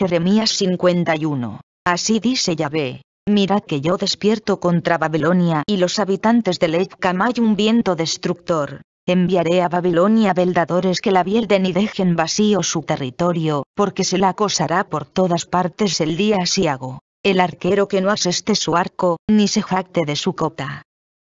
Jeremías 51. Así dice Yahvé. Mirad que yo despierto contra Babilonia y los habitantes de hay un viento destructor. Enviaré a Babilonia veldadores que la vierden y dejen vacío su territorio, porque se la acosará por todas partes el día hago. El arquero que no aseste su arco, ni se jacte de su cota.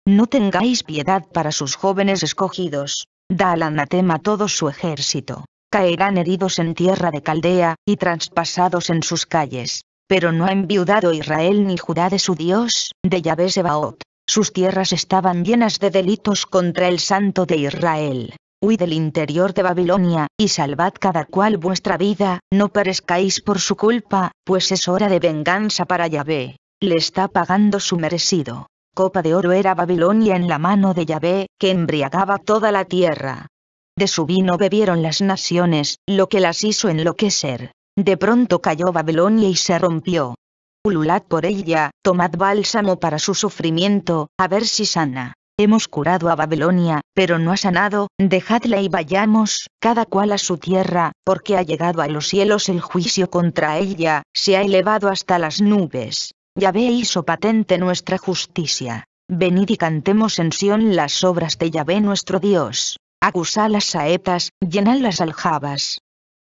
No tengáis piedad para sus jóvenes escogidos. Da al anatema todo su ejército caerán heridos en tierra de Caldea, y traspasados en sus calles. Pero no ha enviudado Israel ni Judá de su Dios, de Yahvé Sebaot. Sus tierras estaban llenas de delitos contra el santo de Israel. Huid del interior de Babilonia, y salvad cada cual vuestra vida, no perezcáis por su culpa, pues es hora de venganza para Yahvé. Le está pagando su merecido. Copa de oro era Babilonia en la mano de Yahvé, que embriagaba toda la tierra. De su vino bebieron las naciones, lo que las hizo enloquecer. De pronto cayó Babilonia y se rompió. Ululad por ella, tomad bálsamo para su sufrimiento, a ver si sana. Hemos curado a Babilonia, pero no ha sanado, dejadla y vayamos, cada cual a su tierra, porque ha llegado a los cielos el juicio contra ella, se ha elevado hasta las nubes. Yahvé hizo patente nuestra justicia. Venid y cantemos en Sión las obras de Yahvé nuestro Dios. Acusa las saetas, llenad las aljabas.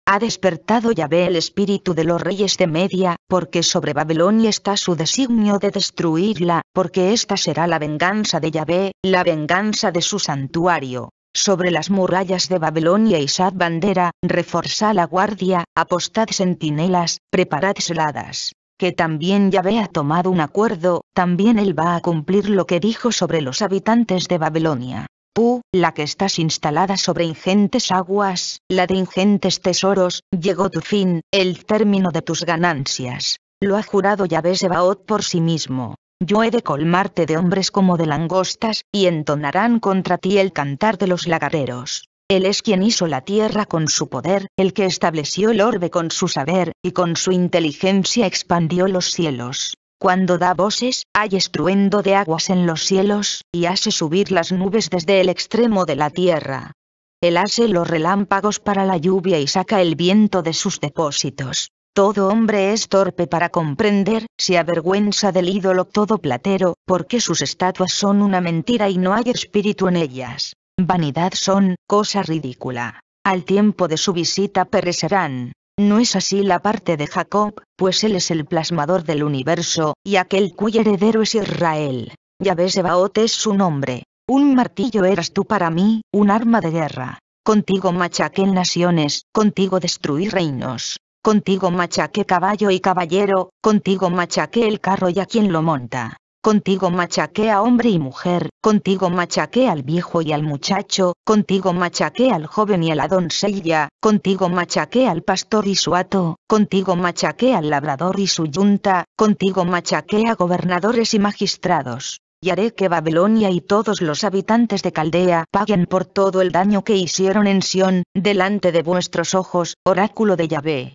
Ha despertado Yahvé el espíritu de los reyes de Media, porque sobre Babilonia está su designio de destruirla, porque esta será la venganza de Yahvé, la venganza de su santuario. Sobre las murallas de Babilonia izad bandera, reforzad la guardia, apostad sentinelas, preparad seladas. Que también Yahvé ha tomado un acuerdo, también él va a cumplir lo que dijo sobre los habitantes de Babilonia tú, la que estás instalada sobre ingentes aguas, la de ingentes tesoros, llegó tu fin, el término de tus ganancias. Lo ha jurado Yahvé Sebaot por sí mismo. Yo he de colmarte de hombres como de langostas, y entonarán contra ti el cantar de los lagareros. Él es quien hizo la tierra con su poder, el que estableció el orbe con su saber, y con su inteligencia expandió los cielos. Cuando da voces, hay estruendo de aguas en los cielos, y hace subir las nubes desde el extremo de la tierra. Él hace los relámpagos para la lluvia y saca el viento de sus depósitos. Todo hombre es torpe para comprender, se avergüenza del ídolo todo platero, porque sus estatuas son una mentira y no hay espíritu en ellas. Vanidad son, cosa ridícula. Al tiempo de su visita perecerán. No es así la parte de Jacob, pues él es el plasmador del universo, y aquel cuyo heredero es Israel. Yahvé Sebaot es su nombre. Un martillo eras tú para mí, un arma de guerra. Contigo machaqué naciones, contigo destruí reinos. Contigo machaqué caballo y caballero, contigo machaqué el carro y a quien lo monta contigo machaqué a hombre y mujer, contigo machaqué al viejo y al muchacho, contigo machaqué al joven y a la doncella, contigo machaqué al pastor y su hato, contigo machaqué al labrador y su yunta, contigo machaqué a gobernadores y magistrados. Y haré que Babilonia y todos los habitantes de Caldea paguen por todo el daño que hicieron en Sión, delante de vuestros ojos, oráculo de Yahvé.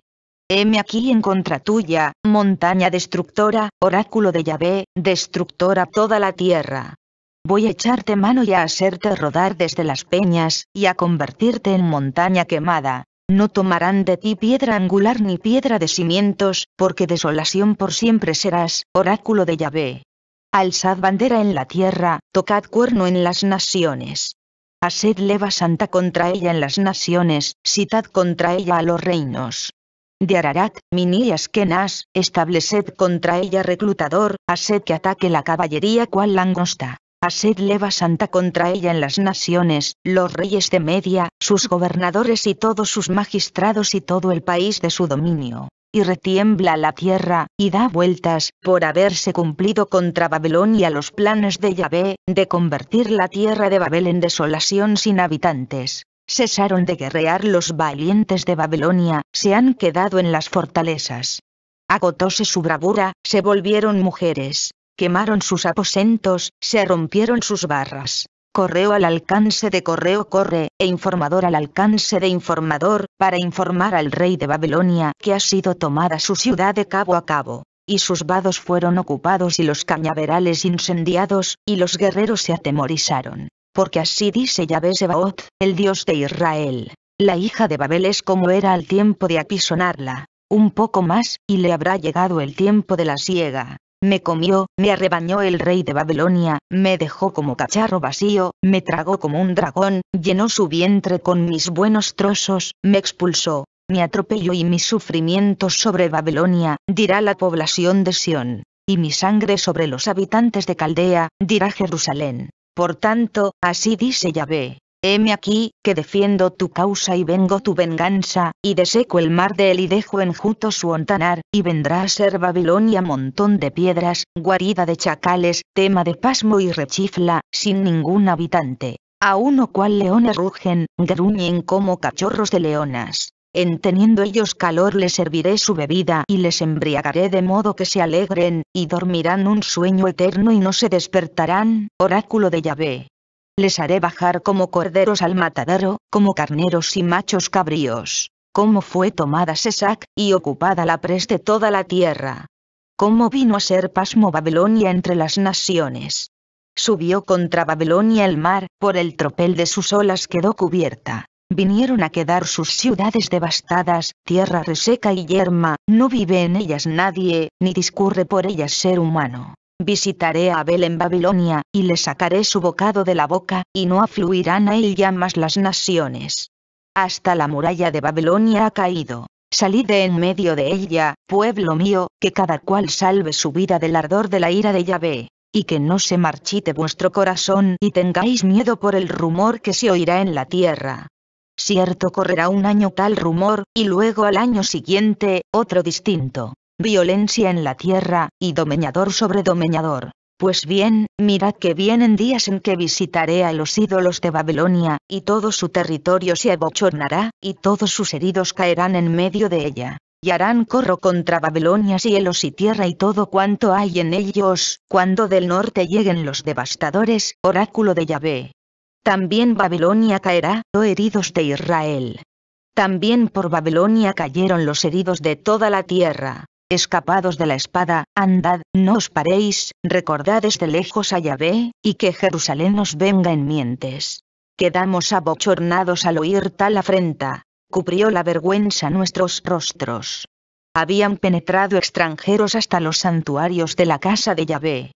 Heme aquí en contra tuya, montaña destructora, oráculo de Yahvé, destructora toda la tierra. Voy a echarte mano y a hacerte rodar desde las peñas, y a convertirte en montaña quemada. No tomarán de ti piedra angular ni piedra de cimientos, porque desolación por siempre serás, oráculo de Yahvé. Alzad bandera en la tierra, tocad cuerno en las naciones. Haced leva santa contra ella en las naciones, citad contra ella a los reinos de Ararat, Minías Kenas, estableced contra ella reclutador, haced que ataque la caballería cual langosta. Haced leva santa contra ella en las naciones, los reyes de Media, sus gobernadores y todos sus magistrados y todo el país de su dominio. Y retiembla la tierra, y da vueltas, por haberse cumplido contra y a los planes de Yahvé, de convertir la tierra de Babel en desolación sin habitantes cesaron de guerrear los valientes de Babilonia, se han quedado en las fortalezas. Agotóse su bravura, se volvieron mujeres, quemaron sus aposentos, se rompieron sus barras. Correo al alcance de correo corre, e informador al alcance de informador, para informar al rey de Babilonia que ha sido tomada su ciudad de cabo a cabo y sus vados fueron ocupados y los cañaverales incendiados, y los guerreros se atemorizaron. Porque así dice Yahvé Sebaot, el Dios de Israel. La hija de Babel es como era al tiempo de apisonarla. Un poco más, y le habrá llegado el tiempo de la siega. Me comió, me arrebañó el rey de Babilonia, me dejó como cacharro vacío, me tragó como un dragón, llenó su vientre con mis buenos trozos, me expulsó. me atropelló y mis sufrimientos sobre Babilonia, dirá la población de Sión. Y mi sangre sobre los habitantes de Caldea, dirá Jerusalén. Por tanto, así dice Yahvé, heme aquí, que defiendo tu causa y vengo tu venganza, y deseco el mar de él y dejo enjuto su ontanar, y vendrá a ser Babilonia montón de piedras, guarida de chacales, tema de pasmo y rechifla, sin ningún habitante. A uno cual leones rugen, gruñen como cachorros de leonas. En teniendo ellos calor les serviré su bebida y les embriagaré de modo que se alegren, y dormirán un sueño eterno y no se despertarán, oráculo de Yahvé. Les haré bajar como corderos al matadero, como carneros y machos cabríos. Cómo fue tomada Sesac, y ocupada la pres de toda la tierra. Cómo vino a ser pasmo Babilonia entre las naciones. Subió contra Babilonia el mar, por el tropel de sus olas quedó cubierta vinieron a quedar sus ciudades devastadas, tierra reseca y yerma, no vive en ellas nadie, ni discurre por ellas ser humano. Visitaré a Abel en Babilonia, y le sacaré su bocado de la boca, y no afluirán a él ya más las naciones. Hasta la muralla de Babilonia ha caído. Salid de en medio de ella, pueblo mío, que cada cual salve su vida del ardor de la ira de Yahvé y que no se marchite vuestro corazón y tengáis miedo por el rumor que se oirá en la tierra. Cierto correrá un año tal rumor, y luego al año siguiente, otro distinto. Violencia en la tierra, y domeñador sobre domeñador. Pues bien, mirad que vienen días en que visitaré a los ídolos de Babilonia, y todo su territorio se abochornará, y todos sus heridos caerán en medio de ella. Y harán corro contra Babilonia cielos y tierra y todo cuanto hay en ellos, cuando del norte lleguen los devastadores, oráculo de Yahvé. También Babilonia caerá, oh heridos de Israel. También por Babilonia cayeron los heridos de toda la tierra. Escapados de la espada, andad, no os paréis, recordad desde lejos a Yahvé, y que Jerusalén os venga en mientes. Quedamos abochornados al oír tal afrenta. Cubrió la vergüenza nuestros rostros. Habían penetrado extranjeros hasta los santuarios de la casa de Yahvé.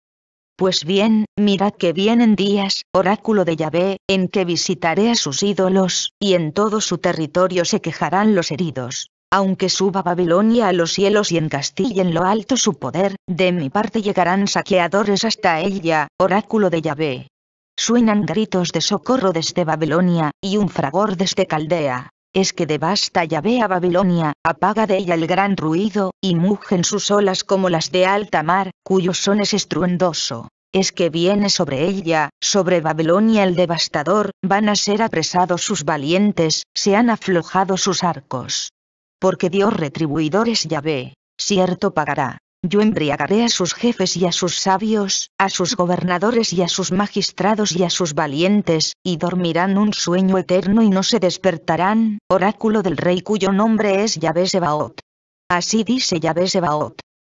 Pues bien, mirad que vienen días, oráculo de Yahvé, en que visitaré a sus ídolos, y en todo su territorio se quejarán los heridos. Aunque suba Babilonia a los cielos y encastille en lo alto su poder, de mi parte llegarán saqueadores hasta ella, oráculo de Yahvé. Suenan gritos de socorro desde Babilonia, y un fragor desde Caldea es que devasta Yahvé a Babilonia, apaga de ella el gran ruido, y mugen sus olas como las de alta mar, cuyo son es estruendoso. Es que viene sobre ella, sobre Babilonia el devastador, van a ser apresados sus valientes, se han aflojado sus arcos. Porque Dios retribuidor es Yahvé, cierto pagará. Yo embriagaré a sus jefes y a sus sabios, a sus gobernadores y a sus magistrados y a sus valientes, y dormirán un sueño eterno y no se despertarán, oráculo del rey cuyo nombre es Yahvé Así dice Yahvé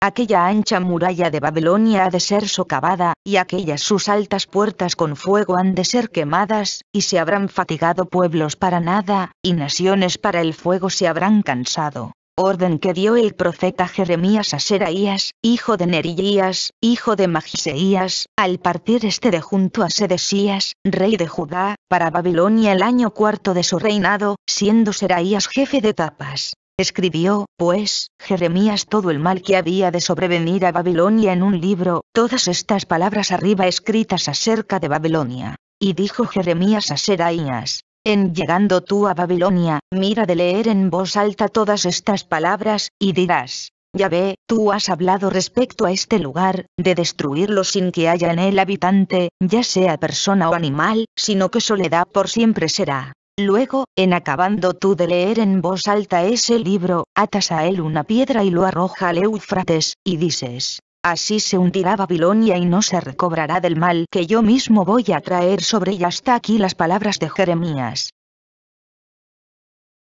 Aquella ancha muralla de Babilonia ha de ser socavada, y aquellas sus altas puertas con fuego han de ser quemadas, y se habrán fatigado pueblos para nada, y naciones para el fuego se habrán cansado orden que dio el profeta Jeremías a Seraías, hijo de Nerillías, hijo de Magiseías, al partir este de junto a Sedesías, rey de Judá, para Babilonia el año cuarto de su reinado, siendo Seraías jefe de tapas. Escribió, pues, Jeremías todo el mal que había de sobrevenir a Babilonia en un libro, todas estas palabras arriba escritas acerca de Babilonia. Y dijo Jeremías a Seraías, en llegando tú a Babilonia, mira de leer en voz alta todas estas palabras, y dirás, ya ve, tú has hablado respecto a este lugar, de destruirlo sin que haya en él habitante, ya sea persona o animal, sino que soledad por siempre será. Luego, en acabando tú de leer en voz alta ese libro, atas a él una piedra y lo arroja al Eufrates, y dices, así se hundirá Babilonia y no se recobrará del mal que yo mismo voy a traer sobre ella. Hasta aquí las palabras de Jeremías.